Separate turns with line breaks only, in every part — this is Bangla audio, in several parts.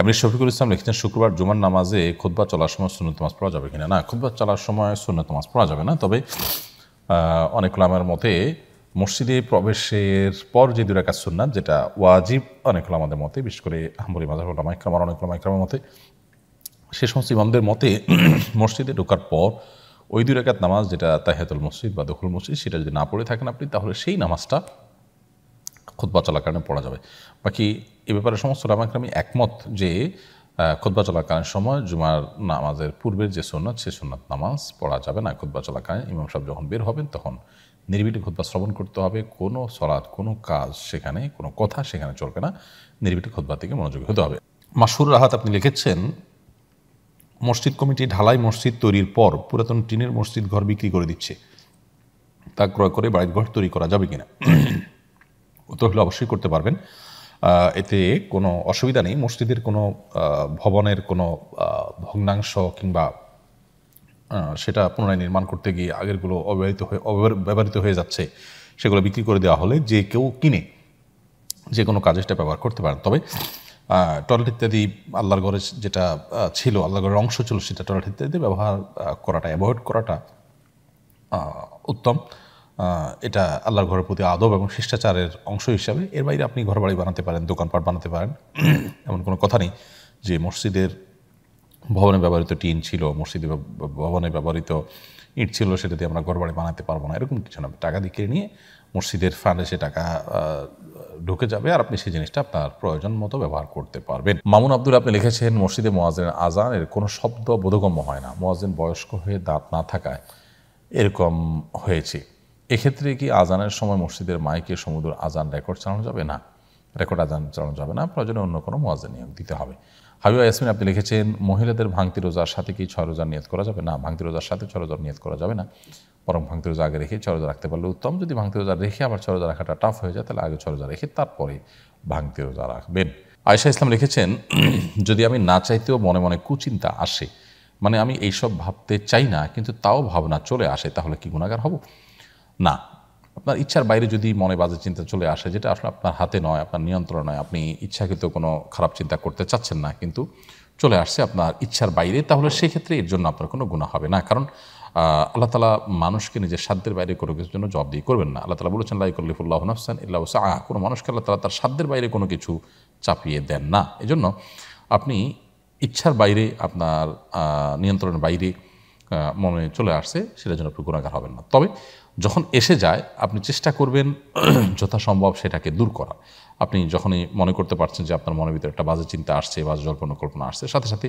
এমনি শফিকুল ইসলাম লিখছেন শুক্রবার জুমার নামাজে খুদ্া চলার সময় শূন্য নামাজ পড়া যাবে কিনা না খুদ্া চলার সময় শূন্য নামাজ পড়া যাবে না তবে অনেক লামার মতে মসজিদে প্রবেশের পর যে দুই রাকাত সুন্নাত যেটা ওয়াজিব অনেক আমাদের মতে বিশেষ করে হাম্বলি মাজাহুল আমাইক্রামার অনেক আমাইক্রামার মতে সে সমস্ত ইমামদের মতে মসজিদে ঢোকার পর ওই দুই রাকাত নামাজ যেটা তাহেতুল মসজিদ বা দখুল মসজিদ সেটা যদি না পড়ে থাকেন আপনি তাহলে সেই নামাজটা খুদ্া চলাকালীন পড়া যাবে বাকি এ ব্যাপারে সমস্ত রামাক্রামী একমত যে খুদ্া চলাকালীন সময় জুমার নামাজের পূর্বের যে সোনাত সে সোনাত নামাজ পড়া যাবে না খুদ্া চলাকালীন ইমাম সাহেব যখন বের হবেন তখন নির্বিড়ে খুদ্া শ্রবণ করতে হবে কোনো সরাত কোনো কাজ সেখানে কোনো কথা সেখানে চলবে না নির্বিড়ে খুদ্া থেকে মনোযোগী হতে হবে মাসুর রাহাত আপনি লিখেছেন মসজিদ কমিটি ঢালাই মসজিদ তৈরির পর পুরাতন টিনের মসজিদ ঘর বিক্রি করে দিচ্ছে তা ক্রয় করে বাড়ির ঘর তৈরি করা যাবে কিনা উত্তর হলে অবশ্যই করতে পারবেন এতে কোনো অসুবিধা নেই মসজিদের কোনো ভবনের কোনো ভগ্নাংশ কিংবা সেটা পুনরায় নির্মাণ করতে গিয়ে আগেরগুলো অব্যবহৃত হয়ে ব্যবহৃত হয়ে যাচ্ছে সেগুলো বিক্রি করে দেওয়া হলে যে কেউ কিনে যে কোনো কাজে সেটা ব্যবহার করতে পারেন তবে টয়লেট ইত্যাদি আল্লাহর ঘরে যেটা ছিল আল্লাহর ঘরের অংশ ছিল সেটা টয়লেট ইত্যাদি ব্যবহার করাটা অ্যাভয়েড করাটা উত্তম এটা আল্লাহর ঘরের প্রতি আদব এবং শিষ্টাচারের অংশ হিসাবে এর বাইরে আপনি ঘর বাড়ি বানাতে পারেন দোকানপাট বানাতে পারেন এমন কোনো কথা নেই যে মসজিদের ভবনে ব্যবহৃত টিন ছিল মসজিদে ভবনে ব্যবহৃত ইট ছিল সেটা দিয়ে আমরা ঘর বাড়ি বানাতে পারবো না এরকম কিছু না টাকা দিয়ে কিনে নিয়ে মসজিদের ফান্ডে সে টাকা ঢুকে যাবে আর আপনি সেই জিনিসটা আপনার প্রয়োজন মতো ব্যবহার করতে পারবেন মামুন আব্দুল আপনি লিখেছেন মসজিদে মোয়াজিনের আজান এর কোনো শব্দ বোধগম্য হয় না মোয়াজিন বয়স্ক হয়ে দাঁত না থাকায় এরকম হয়েছে এক্ষেত্রে কি আজানের সময় মসজিদের মাইকে সমুদ্র আজান রেকর্ড চালানো যাবে না রেকর্ড আজান চালানো যাবে না প্রয়োজনে অন্য কোনো মোয়াজা নিয়োগ দিতে হবে হাবিবা ইয়াসমিন আপনি লিখেছেন মহিলাদের ভাঙতি রোজার সাথে কি ছয় রোজার নিয়ত করা যাবে না ভাঙতি রোজার সাথে ছয় রোজার নিয়ত করা যাবে না বরং ভাঙতি রোজা আগে রেখে ছয় রোজা রাখতে পারলে উত্তম যদি ভাঙতি রোজা রেখে আবার ছয় রোজা রাখাটা টাফ হয়ে যায় তাহলে আগে ছয় রোজা রেখে তারপরে ভাঙতি রোজা রাখবেন আয়সা ইসলাম লিখেছেন যদি আমি না চাইতেও মনে মনে কুচিন্তা আসে মানে আমি এইসব ভাবতে চাই না কিন্তু তাও ভাবনা চলে আসে তাহলে কি গুণাগার হব না আপনার ইচ্ছার বাইরে যদি মনে বাজে চিন্তা চলে আসে যেটা আসলে আপনার হাতে নয় আপনার নিয়ন্ত্রণ নয় আপনি ইচ্ছাকৃত কোনো খারাপ চিন্তা করতে চাচ্ছেন না কিন্তু চলে আসছে আপনার ইচ্ছার বাইরে তাহলে সেক্ষেত্রে এর জন্য আপনার কোনো গুণা হবে না কারণ আল্লাহ তালা মানুষকে নিজের সাধ্যের বাইরে কোনো কিছুর জন্য জবাব দিয়ে করবেন না আল্লাহ তালা বলেছেন লাইকুল্লিফুল্লাহ ইল্লা ইল্লাহ আহ কোনো মানুষকে আল্লাহ তালা তার সাধ্যের বাইরে কোনো কিছু চাপিয়ে দেন না এজন্য আপনি ইচ্ছার বাইরে আপনার নিয়ন্ত্রণের বাইরে মনে চলে আসছে সেটার জন্য আপনি গুণাগার হবেন না তবে যখন এসে যায় আপনি চেষ্টা করবেন যথাসম্ভব সেটাকে দূর করা আপনি যখনই মনে করতে পারছেন যে আপনার মনের ভিতরে একটা বাজে চিন্তা আসছে বাজে জল্পনা কল্পনা আসছে সাথে সাথে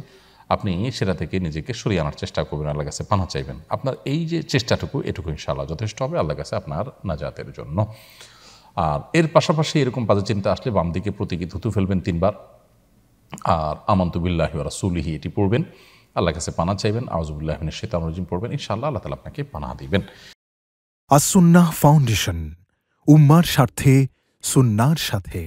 আপনি সেটা থেকে নিজেকে সরিয়ে আনার চেষ্টা করবেন আল্লাহ কাছে পানা চাইবেন আপনার এই যে চেষ্টাটুকু এটুকু ইনশাআল্লাহ যথেষ্ট হবে আল্লাহ কাছে আপনার নাজাতের জন্য আর এর পাশাপাশি এরকম বাজে চিন্তা আসলে বাম দিকে প্রতীকী থুতু ফেলবেন তিনবার আর আমন্তবিল্লাহ রাসুলিহি এটি পড়বেন আল্লাহ কাছে পানা চাইবেন আউজবুল্লাহমিনের শীতাম রজিম পড়বেন ইনশাল্লাহ আল্লাহ তালা আপনাকে পানা দিবেন আসুন্না ফাউন্ডেশন উম্মার স্বার্থে সুন্নার সাথে